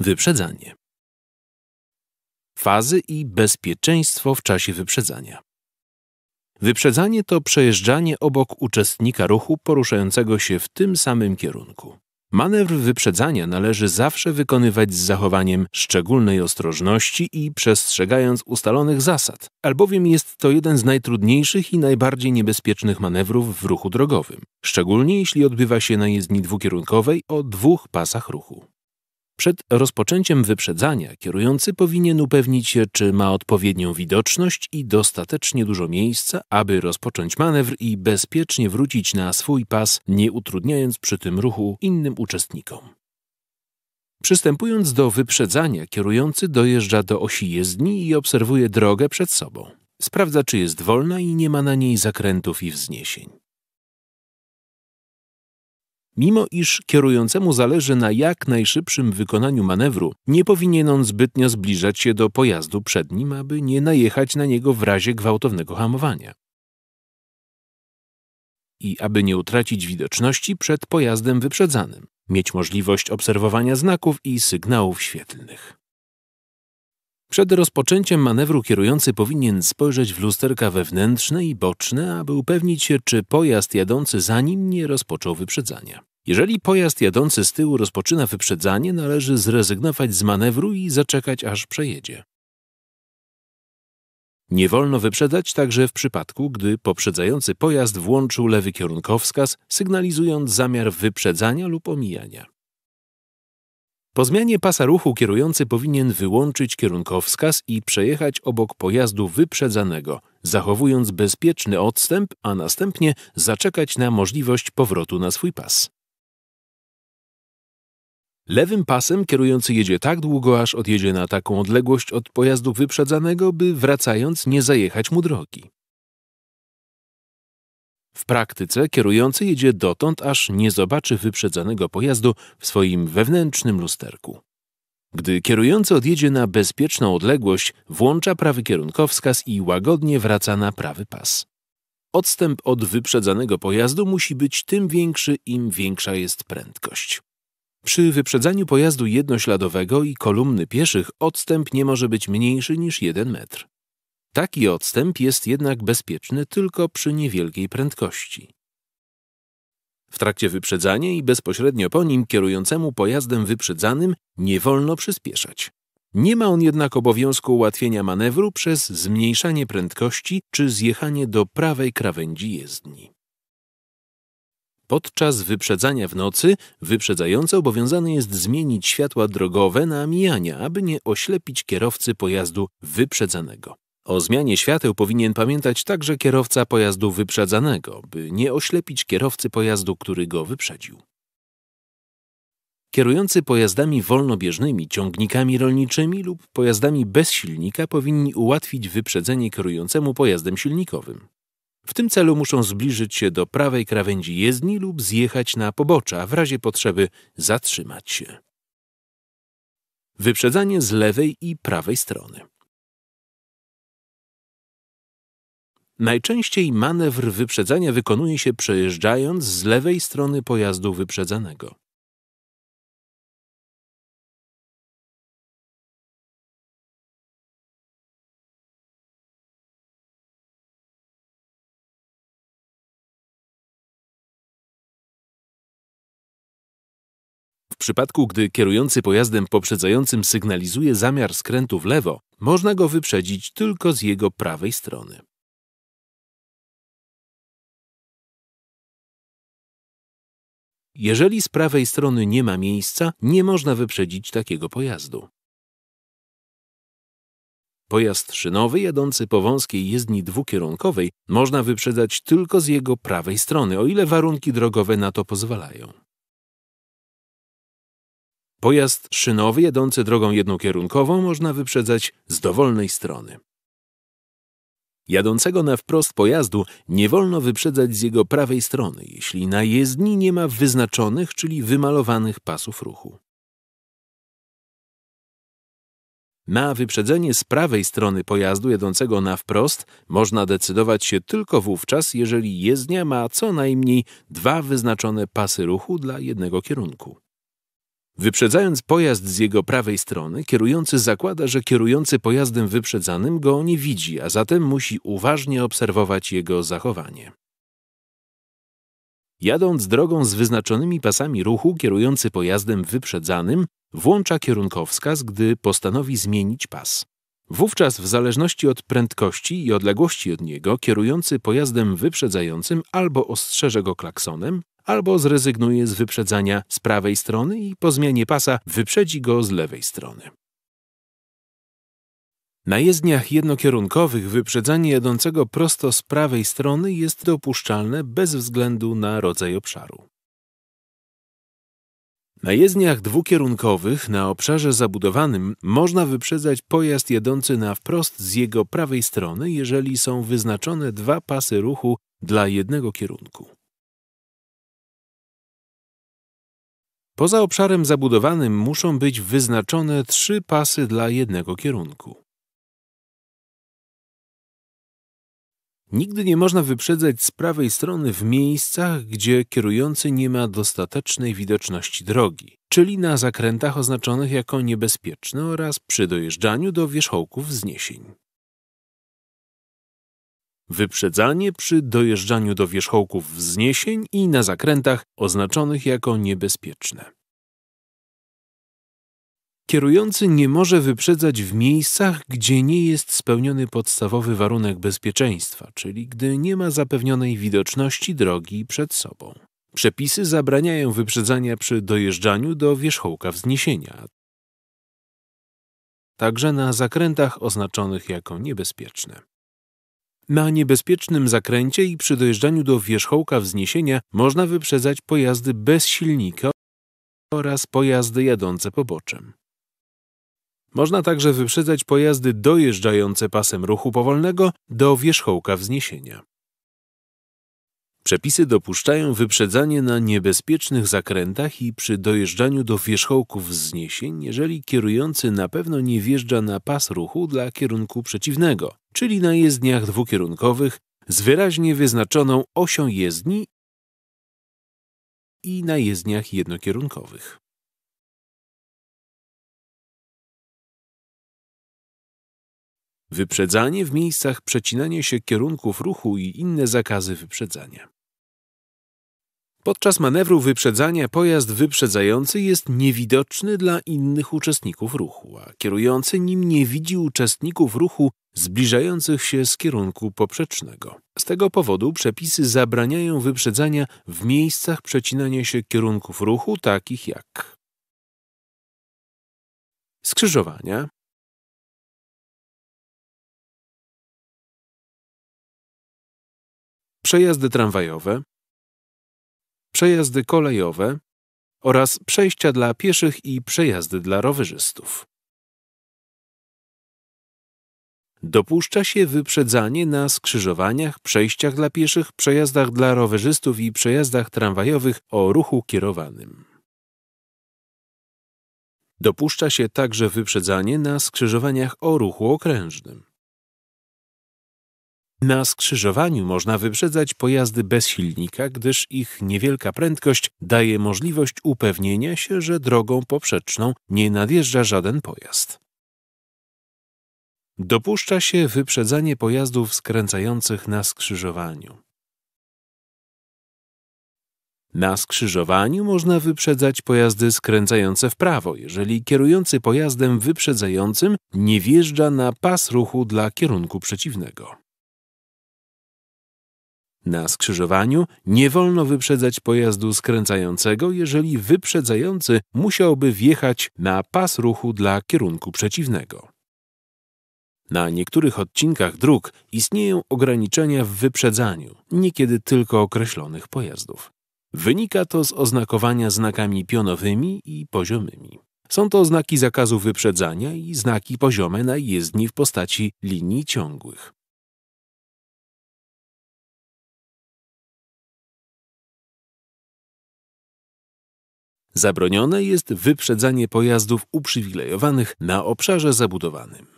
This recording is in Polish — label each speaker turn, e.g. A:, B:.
A: Wyprzedzanie. Fazy i bezpieczeństwo w czasie wyprzedzania. Wyprzedzanie to przejeżdżanie obok uczestnika ruchu poruszającego się w tym samym kierunku. Manewr wyprzedzania należy zawsze wykonywać z zachowaniem szczególnej ostrożności i przestrzegając ustalonych zasad, albowiem jest to jeden z najtrudniejszych i najbardziej niebezpiecznych manewrów w ruchu drogowym, szczególnie jeśli odbywa się na jezdni dwukierunkowej o dwóch pasach ruchu. Przed rozpoczęciem wyprzedzania kierujący powinien upewnić się, czy ma odpowiednią widoczność i dostatecznie dużo miejsca, aby rozpocząć manewr i bezpiecznie wrócić na swój pas, nie utrudniając przy tym ruchu innym uczestnikom. Przystępując do wyprzedzania, kierujący dojeżdża do osi jezdni i obserwuje drogę przed sobą. Sprawdza, czy jest wolna i nie ma na niej zakrętów i wzniesień. Mimo iż kierującemu zależy na jak najszybszym wykonaniu manewru, nie powinien on zbytnio zbliżać się do pojazdu przed nim, aby nie najechać na niego w razie gwałtownego hamowania. I aby nie utracić widoczności przed pojazdem wyprzedzanym, mieć możliwość obserwowania znaków i sygnałów świetlnych. Przed rozpoczęciem manewru kierujący powinien spojrzeć w lusterka wewnętrzne i boczne, aby upewnić się, czy pojazd jadący za nim nie rozpoczął wyprzedzania. Jeżeli pojazd jadący z tyłu rozpoczyna wyprzedzanie, należy zrezygnować z manewru i zaczekać, aż przejedzie. Nie wolno wyprzedzać także w przypadku, gdy poprzedzający pojazd włączył lewy kierunkowskaz, sygnalizując zamiar wyprzedzania lub omijania. Po zmianie pasa ruchu kierujący powinien wyłączyć kierunkowskaz i przejechać obok pojazdu wyprzedzanego, zachowując bezpieczny odstęp, a następnie zaczekać na możliwość powrotu na swój pas. Lewym pasem kierujący jedzie tak długo, aż odjedzie na taką odległość od pojazdu wyprzedzanego, by wracając nie zajechać mu drogi. W praktyce kierujący jedzie dotąd, aż nie zobaczy wyprzedzanego pojazdu w swoim wewnętrznym lusterku. Gdy kierujący odjedzie na bezpieczną odległość, włącza prawy kierunkowskaz i łagodnie wraca na prawy pas. Odstęp od wyprzedzanego pojazdu musi być tym większy, im większa jest prędkość. Przy wyprzedzaniu pojazdu jednośladowego i kolumny pieszych odstęp nie może być mniejszy niż 1 metr. Taki odstęp jest jednak bezpieczny tylko przy niewielkiej prędkości. W trakcie wyprzedzania i bezpośrednio po nim kierującemu pojazdem wyprzedzanym nie wolno przyspieszać. Nie ma on jednak obowiązku ułatwienia manewru przez zmniejszanie prędkości czy zjechanie do prawej krawędzi jezdni. Podczas wyprzedzania w nocy wyprzedzający obowiązany jest zmienić światła drogowe na mijania, aby nie oślepić kierowcy pojazdu wyprzedzanego. O zmianie świateł powinien pamiętać także kierowca pojazdu wyprzedzanego, by nie oślepić kierowcy pojazdu, który go wyprzedził. Kierujący pojazdami wolnobieżnymi, ciągnikami rolniczymi lub pojazdami bez silnika powinni ułatwić wyprzedzenie kierującemu pojazdem silnikowym. W tym celu muszą zbliżyć się do prawej krawędzi jezdni lub zjechać na pobocza, w razie potrzeby zatrzymać się.
B: Wyprzedzanie z lewej i prawej strony. Najczęściej manewr wyprzedzania wykonuje się przejeżdżając z lewej strony pojazdu wyprzedzanego. W przypadku, gdy kierujący pojazdem poprzedzającym sygnalizuje zamiar skrętu w lewo, można go wyprzedzić tylko z jego prawej strony. Jeżeli z prawej strony nie ma miejsca, nie można wyprzedzić takiego pojazdu. Pojazd szynowy
A: jadący po wąskiej jezdni dwukierunkowej można wyprzedzać tylko z jego prawej strony, o ile warunki drogowe na to pozwalają. Pojazd szynowy jadący drogą jednokierunkową można wyprzedzać z dowolnej strony. Jadącego na wprost pojazdu nie wolno wyprzedzać z jego prawej strony, jeśli na jezdni nie ma wyznaczonych, czyli wymalowanych pasów ruchu. Na wyprzedzenie z prawej strony pojazdu jadącego na wprost można decydować się tylko wówczas, jeżeli jezdnia ma co najmniej dwa wyznaczone pasy ruchu dla jednego kierunku. Wyprzedzając pojazd z jego prawej strony, kierujący zakłada, że kierujący pojazdem wyprzedzanym go nie widzi, a zatem musi uważnie obserwować jego zachowanie. Jadąc drogą z wyznaczonymi pasami ruchu, kierujący pojazdem wyprzedzanym włącza kierunkowskaz, gdy postanowi zmienić pas. Wówczas, w zależności od prędkości i odległości od niego, kierujący pojazdem wyprzedzającym albo ostrzeże go klaksonem, albo zrezygnuje z wyprzedzania z prawej strony i po zmianie pasa wyprzedzi go z lewej strony. Na jezdniach jednokierunkowych wyprzedzanie jadącego prosto z prawej strony jest dopuszczalne bez względu na rodzaj obszaru. Na jezdniach dwukierunkowych na obszarze zabudowanym można wyprzedzać pojazd jadący na wprost z jego prawej strony, jeżeli są wyznaczone dwa pasy ruchu dla jednego kierunku.
B: Poza obszarem zabudowanym muszą być wyznaczone trzy pasy dla jednego kierunku.
A: Nigdy nie można wyprzedzać z prawej strony w miejscach, gdzie kierujący nie ma dostatecznej widoczności drogi, czyli na zakrętach oznaczonych jako niebezpieczne oraz przy dojeżdżaniu do wierzchołków wzniesień. Wyprzedzanie przy dojeżdżaniu do wierzchołków wzniesień i na zakrętach oznaczonych jako niebezpieczne. Kierujący nie może wyprzedzać w miejscach, gdzie nie jest spełniony podstawowy warunek bezpieczeństwa, czyli gdy nie ma zapewnionej widoczności drogi przed sobą. Przepisy zabraniają wyprzedzania przy dojeżdżaniu do wierzchołka wzniesienia, także na zakrętach oznaczonych jako niebezpieczne. Na niebezpiecznym zakręcie i przy dojeżdżaniu do wierzchołka wzniesienia można wyprzedzać pojazdy bez silnika oraz pojazdy jadące poboczem. Można także wyprzedzać pojazdy dojeżdżające pasem ruchu powolnego do wierzchołka wzniesienia. Przepisy dopuszczają wyprzedzanie na niebezpiecznych zakrętach i przy dojeżdżaniu do wierzchołków wzniesień, jeżeli kierujący na pewno nie wjeżdża na pas ruchu dla kierunku przeciwnego, czyli na jezdniach dwukierunkowych z wyraźnie wyznaczoną osią jezdni
B: i na jezdniach jednokierunkowych. Wyprzedzanie w miejscach przecinania się kierunków ruchu i inne zakazy wyprzedzania.
A: Podczas manewru wyprzedzania pojazd wyprzedzający jest niewidoczny dla innych uczestników ruchu, a kierujący nim nie widzi uczestników ruchu zbliżających się z kierunku poprzecznego. Z tego powodu przepisy zabraniają wyprzedzania
B: w miejscach przecinania się kierunków ruchu, takich jak skrzyżowania, przejazdy tramwajowe, przejazdy kolejowe oraz przejścia dla pieszych i przejazdy dla rowerzystów. Dopuszcza
A: się wyprzedzanie na skrzyżowaniach, przejściach dla pieszych, przejazdach dla rowerzystów i przejazdach tramwajowych o ruchu kierowanym. Dopuszcza się także wyprzedzanie na skrzyżowaniach o ruchu okrężnym. Na skrzyżowaniu można wyprzedzać pojazdy bez silnika, gdyż ich niewielka prędkość daje możliwość upewnienia się, że drogą poprzeczną nie nadjeżdża żaden pojazd. Dopuszcza się wyprzedzanie pojazdów skręcających na skrzyżowaniu. Na skrzyżowaniu można wyprzedzać pojazdy skręcające w prawo, jeżeli kierujący pojazdem wyprzedzającym nie wjeżdża na pas ruchu dla kierunku przeciwnego. Na skrzyżowaniu nie wolno wyprzedzać pojazdu skręcającego, jeżeli wyprzedzający musiałby wjechać na pas ruchu dla kierunku przeciwnego. Na niektórych odcinkach dróg istnieją ograniczenia w wyprzedzaniu, niekiedy tylko określonych pojazdów. Wynika to z oznakowania znakami pionowymi i poziomymi. Są
B: to znaki zakazu wyprzedzania i znaki poziome na jezdni w postaci linii ciągłych. Zabronione jest wyprzedzanie pojazdów uprzywilejowanych na obszarze zabudowanym.